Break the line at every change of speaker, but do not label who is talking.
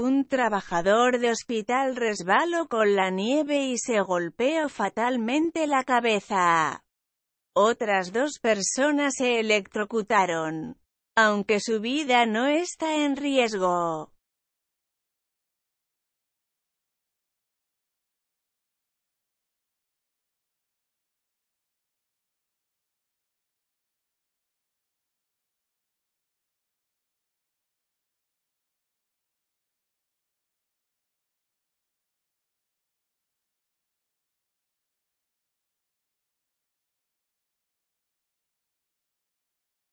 Un trabajador de hospital resbaló con la nieve y se golpeó fatalmente la cabeza. Otras dos personas se electrocutaron. Aunque su vida no está en riesgo.